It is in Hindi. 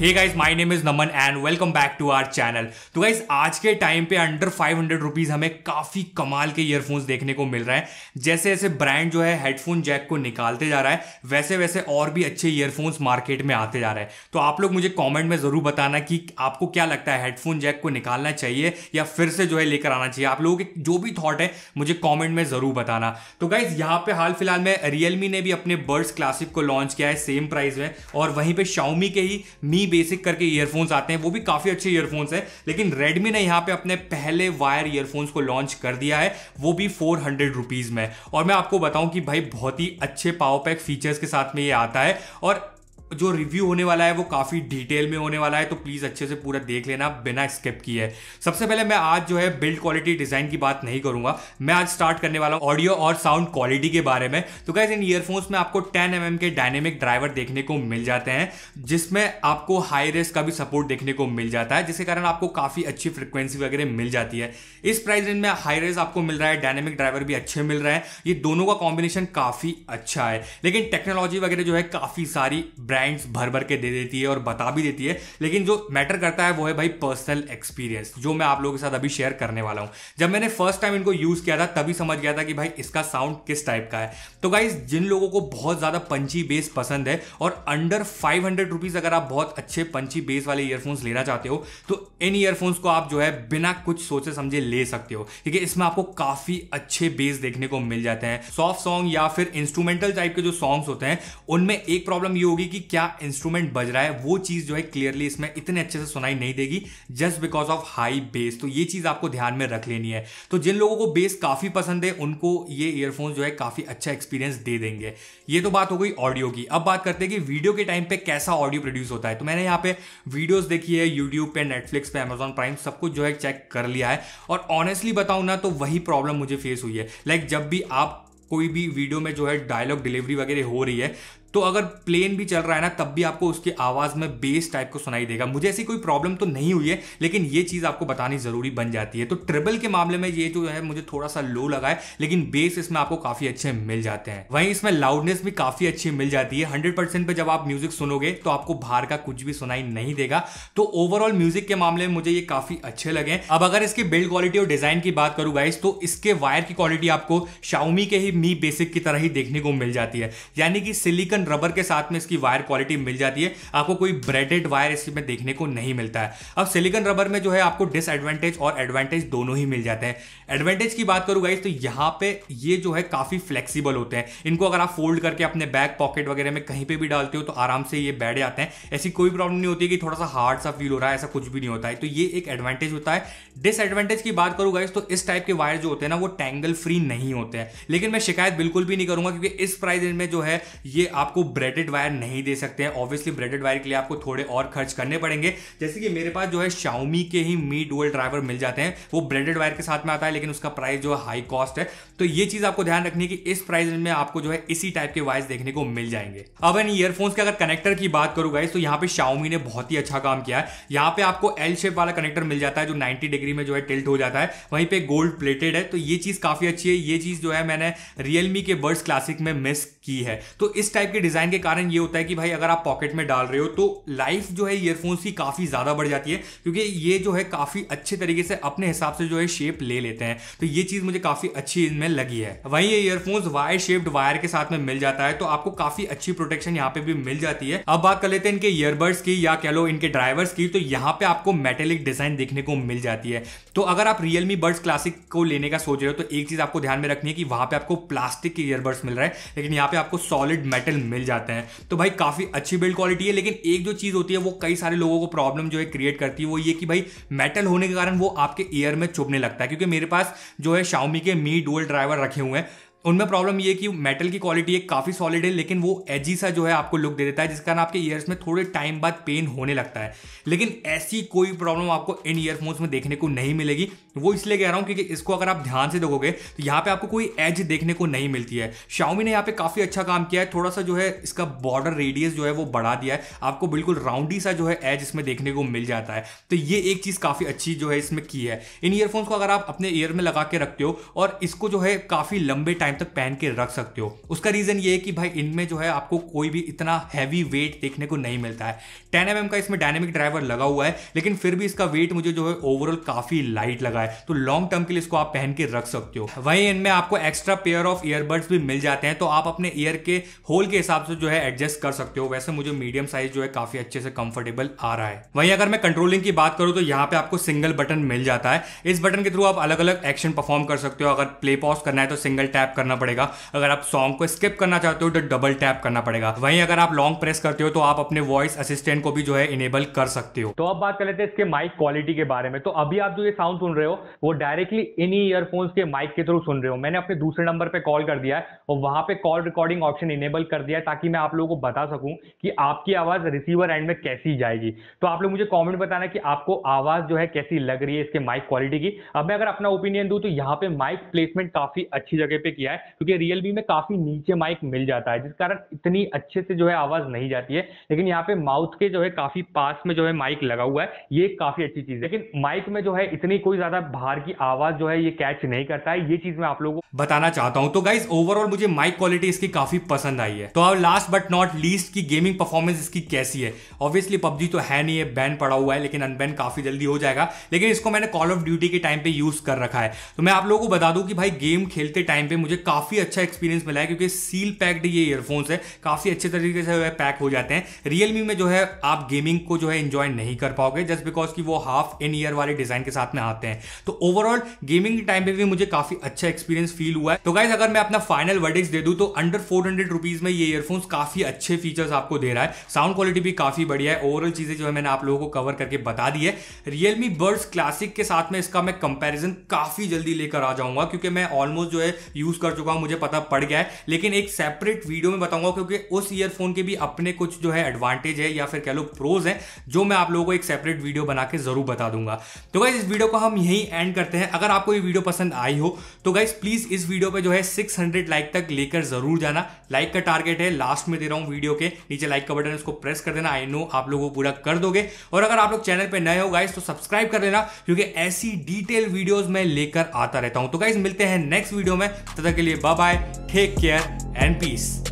hey guys, my name is Naman and welcome back to our channel तो गाइज आज के टाइम पे अंडर 500 रुपीज हमें काफी कमाल के ईयरफोन्स देखने को मिल रहे हैं जैसे जैसे ब्रांड जो है हेडफोन जैक को निकालते जा रहा है वैसे वैसे और भी अच्छे ईयरफोन्स मार्केट में आते जा रहे हैं तो आप लोग मुझे कॉमेंट में जरूर बताना कि आपको क्या लगता है हेडफोन जैक को निकालना चाहिए या फिर से जो है लेकर आना चाहिए आप लोगों के जो भी थॉट है मुझे कॉमेंट में जरूर बताना तो गाइज यहाँ पे हाल फिलहाल में रियलमी ने भी अपने बर्ड्स क्लासिक को लॉन्च किया है सेम प्राइस में और वहीं पर शाउमी के ही मी बेसिक करके ईयरफोन्स आते हैं वो भी काफ़ी अच्छे ईयरफोन्स हैं लेकिन रेडमी ने यहाँ पे अपने पहले वायर ईयरफोन्स को लॉन्च कर दिया है वो भी फोर हंड्रेड रुपीज़ में और मैं आपको बताऊं कि भाई बहुत ही अच्छे पावर पैक फीचर्स के साथ में ये आता है और जो रिव्यू होने वाला है वो काफ़ी डिटेल में होने वाला है तो प्लीज़ अच्छे से पूरा देख लेना बिना स्किप किए सबसे पहले मैं आज जो है बिल्ड क्वालिटी डिज़ाइन की बात नहीं करूंगा मैं आज स्टार्ट करने वाला हूँ ऑडियो और साउंड क्वालिटी के बारे में तो क्या इन ईयरफोन्स में आपको टेन एम mm के डायनेमिक ड्राइवर देखने को मिल जाते हैं जिसमें आपको हाई रेस का भी सपोर्ट देखने को मिल जाता है जिसके कारण आपको काफ़ी अच्छी फ्रिक्वेंसी वगैरह मिल जाती है इस प्राइस रेंज में हाई रेस आपको मिल रहा है डायनेमिक ड्राइवर भी अच्छे मिल रहे हैं ये दोनों का कॉम्बिनेशन काफ़ी अच्छा है लेकिन टेक्नोलॉजी वगैरह जो है काफ़ी सारी ब्रांड ब्रांड्स भर भर के दे देती है और बता भी देती है लेकिन जो मैटर करता है वो है भाई पर्सनल एक्सपीरियंस जो मैं आप लोगों के साथ अभी शेयर करने वाला हूँ जब मैंने फर्स्ट टाइम इनको यूज़ किया था तभी समझ गया था कि भाई इसका साउंड किस टाइप का है तो गाइज जिन लोगों को बहुत ज़्यादा पंची बेस पसंद है और अंडर फाइव हंड्रेड अगर आप बहुत अच्छे पंची बेस वाले ईयरफोन्स लेना चाहते हो तो इन ईयरफोन्स को आप जो है बिना कुछ सोचे समझे ले सकते हो क्योंकि इसमें आपको काफ़ी अच्छे बेस देखने को मिल जाते हैं सॉफ्ट सॉन्ग या फिर इंस्ट्रूमेंटल टाइप के जो सॉन्ग्स होते हैं उनमें एक प्रॉब्लम ये होगी कि क्या इंस्ट्रूमेंट बज रहा है वो चीज़ जो है क्लियरली इसमें इतने अच्छे से सुनाई नहीं देगी just because of high bass तो ये चीज़ आपको ध्यान में रख लेनी है तो जिन लोगों को बेस काफ़ी पसंद है उनको ये ईयरफोन जो है काफ़ी अच्छा एक्सपीरियंस दे देंगे ये तो बात हो गई ऑडियो की अब बात करते हैं कि वीडियो के टाइम पे कैसा ऑडियो प्रोड्यूस होता है तो मैंने यहाँ पे वीडियोस देखी है यूट्यूब पे नेटफ्लिक्स पे अमेजोन प्राइम सब कुछ जो है चेक कर लिया है और ऑनेस्टली बताऊ ना तो वही प्रॉब्लम मुझे फेस हुई है लाइक like जब भी आप कोई भी वीडियो में जो है डायलॉग डिलीवरी वगैरह हो रही है तो अगर प्लेन भी चल रहा है ना तब भी आपको उसकी आवाज में बेस टाइप को सुनाई देगा मुझे ऐसी कोई प्रॉब्लम तो नहीं हुई है लेकिन ये चीज आपको बतानी जरूरी बन जाती है तो ट्रिबल के मामले में ये जो है मुझे थोड़ा सा लो लगा है लेकिन बेस इसमें आपको काफी अच्छे मिल जाते हैं वहीं इसमें लाउडनेस भी काफी अच्छी मिल जाती है हंड्रेड परसेंट पे जब आप म्यूजिक सुनोगे तो आपको बाहर का कुछ भी सुनाई नहीं देगा तो ओवरऑल म्यूजिक के मामले में मुझे ये काफी अच्छे लगे अब अगर इसकी बिल्ड क्वालिटी और डिजाइन की बात करूँ गाइस तो इसके वायर की क्वालिटी आपको शाउमी के ही मी बेसिक की तरह ही देखने को मिल जाती है यानी कि सिलीकन चिकन रबर के साथ में इसकी वायर क्वालिटी मिल जाती है आपको कोई ब्रेडेड वायर इसमें देखने को नहीं मिलता है अब सिलिकन रबर में जो है आपको डिसएडवांटेज और एडवांटेज दोनों ही मिल जाते हैं एडवांटेज की बात करूँ गाइज तो यहाँ पे ये जो है काफ़ी फ्लेक्सीबल होते हैं इनको अगर आप फोल्ड करके अपने बैग पॉकेट वगैरह में कहीं पर भी डालते हो तो आराम से ये बैठ जाते हैं ऐसी कोई प्रॉब्लम नहीं होती कि थोड़ा सा हार्ड सा फील हो रहा है ऐसा कुछ भी नहीं होता है तो ये एक एडवांटेज होता है डिसएडवांटेज की बात करूँ गाइज तो इस टाइप के वायर जो होते हैं ना वो टैंगल फ्री नहीं होते हैं लेकिन मैं शिकायत बिल्कुल भी नहीं करूंगा क्योंकि इस प्राइस में जो है ये आप आपको ब्रेडेड वायर नहीं दे सकते हैं ऑब्वियसली ब्रेडेड वायर के लिए आपको थोड़े और खर्च करने पड़ेंगे जैसे कि मेरे पास जो है शाउमी के ही मी डुअल ड्राइवर मिल जाते हैं वो ब्रेडेड वायर के साथ में आता है लेकिन उसका प्राइस जो है हाई कॉस्ट है तो ये चीज आपको ध्यान रखनी है कि इस प्राइस में आपको जो है इसी टाइप के वायर्स देखने को मिल जाएंगे अब इन ईयरफोन्स के अगर कनेक्टर की बात करूँ गाइस तो यहाँ पे शाउमी ने बहुत ही अच्छा काम किया है यहाँ पे आपको एल शेप वाला कनेक्टर मिल जाता है जो नाइनटी डिग्री में जो है टिल्ट हो जाता है वहीं पे गोल्ड प्लेटेड है तो ये चीज काफी अच्छी है ये चीज जो है मैंने रियलमी के बर्ड्स क्लासिक में मिस की है तो इस टाइप के डिज़ाइन के कारण ये होता है कि भाई अगर आप पॉकेट में डाल रहे हो तो लाइफ जो है ईयरफोन्स की काफ़ी ज़्यादा बढ़ जाती है क्योंकि ये जो है काफ़ी अच्छे तरीके से अपने हिसाब से जो है शेप ले लेते हैं तो ये चीज़ मुझे काफ़ी अच्छी इनमें लगी है वहीं ये ईयरफोन्स वायर शेप्ड वायर के साथ में मिल जाता है तो आपको काफ़ी अच्छी प्रोटेक्शन यहाँ पे भी मिल जाती है अब बात कर लेते हैं इनके ईयरबड्स की या कह लो इनके ड्राइवर्स की तो यहाँ पे आपको मेटेलिक डिज़ाइन देखने को मिल जाती है तो अगर आप रियलमी बर्ड्स क्लासिक को लेने का सोच रहे हो तो एक चीज़ आपको ध्यान में रखनी है कि वहां पर आपको प्लास्टिक के ईयरबड्स मिल रहा है लेकिन यहाँ पे आपको सॉलिड मेटल मिल जाते हैं तो भाई काफ़ी अच्छी बिल्ड क्वालिटी है लेकिन एक जो चीज़ होती है वो कई सारे लोगों को प्रॉब्लम जो है क्रिएट करती है वो ये कि भाई मेटल होने के कारण वो आपके ईयर में चुभने लगता है क्योंकि मेरे पास जो है शाउमी के मी डुअल ड्राइवर रखे हुए हैं उनमें प्रॉब्लम ये कि मेटल की क्वालिटी एक काफ़ी सॉलिड है लेकिन वो एजी सा जो है आपको लुक दे देता है जिस कारण आपके ईयर्स में थोड़े टाइम बाद पेन होने लगता है लेकिन ऐसी कोई प्रॉब्लम आपको इन ईयरफोन्स में देखने को नहीं मिलेगी वो इसलिए कह रहा हूँ क्योंकि इसको अगर आप ध्यान से देखोगे तो यहाँ पर आपको कोई एज देखने को नहीं मिलती है शाउमी ने यहाँ पर काफ़ी अच्छा काम किया है थोड़ा सा जो है इसका बॉर्डर रेडियस जो है वो बढ़ा दिया है आपको बिल्कुल राउंडी सा जो है एज इसमें देखने को मिल जाता है तो ये एक चीज़ काफ़ी अच्छी जो है इसमें की है इन ईयरफोन्स को अगर आप अपने ईयर में लगा के रखते हो और इसको जो है काफ़ी लंबे टाइम टाइम तक पहन के रख सकते हो उसका रीजन ये है कि भाई इनमें जो है आपको कोई भी इतना हैवी वेट देखने को नहीं मिलता है टेन एम का इसमें डायनेमिक ड्राइवर लगा हुआ है लेकिन फिर भी इसका वेट मुझे जो है ओवरऑल काफी लाइट लगा है तो लॉन्ग टर्म के लिए इसको आप पहन के रख सकते हो वहीं इनमें आपको एक्स्ट्रा पेयर ऑफ ईयरबड्स भी मिल जाते हैं तो आप अपने ईयर के होल के हिसाब से जो है एडजस्ट कर सकते हो वैसे मुझे मीडियम साइज जो है काफी अच्छे से कंफर्टेबल आ रहा है वहीं अगर मैं कंट्रोलिंग की बात करूं तो यहाँ पे आपको सिंगल बटन मिल जाता है इस बटन के थ्रू आप अलग अलग एक्शन परफॉर्म कर सकते हो अगर प्ले पॉज करना है तो सिंगल टैप करना पड़ेगा अगर आप सॉन्ग को स्किप करना चाहते हो तो डबल टैप करना पड़ेगा वहीं अगर आप लॉन्ग प्रेस करते हो तो आप अपने वॉइस असिस्टेंट को भी जो है इनेबल कर सकते हो तो अब बात कर लेते हैं इसके माइक क्वालिटी के बारे में तो अभी आप जो ये साउंड सुन रहे हो वो डायरेक्टली इन ईयरफोन्स के माइक के थ्रू सुन रहे हो मैंने अपने दूसरे नंबर पर कॉल कर दिया है और वहां पर कॉल रिकॉर्डिंग ऑप्शन इनेबल कर दिया है ताकि मैं आप लोगों को बता सकूं कि आपकी आवाज रिसीवर एंड में कैसी जाएगी तो आप लोग मुझे कॉमेंट बताना कि आपको आवाज जो है कैसी लग रही है इसके माइक क्वालिटी की अब मैं अगर अपना ओपिनियन दूं तो यहाँ पे माइक प्लेसमेंट काफी अच्छी जगह पे किया किया है क्योंकि रियल में काफी नीचे माइक मिल जाता है जिस कारण इतनी अच्छे से जो है आवाज नहीं जाती है लेकिन यहाँ पे माउथ के जो है काफी पास में जो है माइक लगा हुआ है ये काफी अच्छी चीज है लेकिन माइक में जो है इतनी कोई ज्यादा बाहर की आवाज जो है ये कैच नहीं करता है ये चीज मैं आप लोगों को बताना चाहता हूँ तो गाइज ओवरऑल मुझे माइक क्वालिटी इसकी काफी पसंद आई है तो अब लास्ट बट नॉट लीस्ट की गेमिंग परफॉर्मेंस इसकी कैसी है ऑब्वियसली पबजी तो है नहीं है बैन पड़ा हुआ है लेकिन अनबैन काफी जल्दी हो जाएगा लेकिन इसको मैंने कॉल ऑफ ड्यूटी के टाइम पे यूज कर रखा है तो मैं आप लोगों को बता दूं कि भाई गेम खेलते टाइम पे मुझे काफ़ी अच्छा एक्सपीरियंस मिला है क्योंकि सील पैक्ड ये ईयरफोन्स है काफ़ी अच्छे तरीके से वह पैक हो जाते हैं रियलमी में जो है आप गेमिंग को जो है इंजॉय नहीं कर पाओगे जस्ट बिकॉज कि वो हाफ इन ईयर वाले डिज़ाइन के साथ में आते हैं तो ओवरऑल गेमिंग के टाइम पर भी मुझे काफ़ी अच्छा एक्सपीरियंस फील हुआ है तो गाइज अगर मैं अपना फाइनल वर्डिक्स दे दूँ तो अंडर फोर हंड्रेड रुपीज़ में ये ईयरफोन्स काफ़ी अच्छे फीचर्स आपको दे रहा है साउंड क्वालिटी भी काफ़ी बढ़िया है ओवरऑल चीज़ें जो है मैंने आप लोगों को कवर करके बता दी है रियलमी बर्ड्स क्लासिक के साथ में इसका मैं कंपेरिजन काफ़ी जल्दी लेकर आ जाऊंगा क्योंकि मैं ऑलमोस्ट जो है यूज़ कर चुका हूं मुझे पता पड़ गया है लेकिन एक सेपरेट वीडियो में बताऊंगा क्योंकि उस ईयरफोन के भी अपने कुछ जो है एडवांटेज है या फिर कह लो प्रोज है जो मैं आप लोगों को एक सेपरेट वीडियो बना के जरूर बता दूंगा तो गाइज इस वीडियो को हम यही एंड करते हैं अगर आपको ये वीडियो पसंद आई हो तो गाइज प्लीज इस वीडियो पर जो है सिक्स लाइक तक लेकर जरूर जाना लाइक का टारगेट है लास्ट में दे रहा हूँ वीडियो के नीचे लाइक का बटन उसको प्रेस कर देना आई नो आप लोगों को पूरा कर दोगे और अगर आप लोग चैनल पर नए हो गाइज तो सब्सक्राइब कर लेना क्योंकि ऐसी डिटेल वीडियोज मैं लेकर आता रहता हूं तो गाइज मिलते हैं नेक्स्ट वीडियो में तब तक के लिए bye take care and piece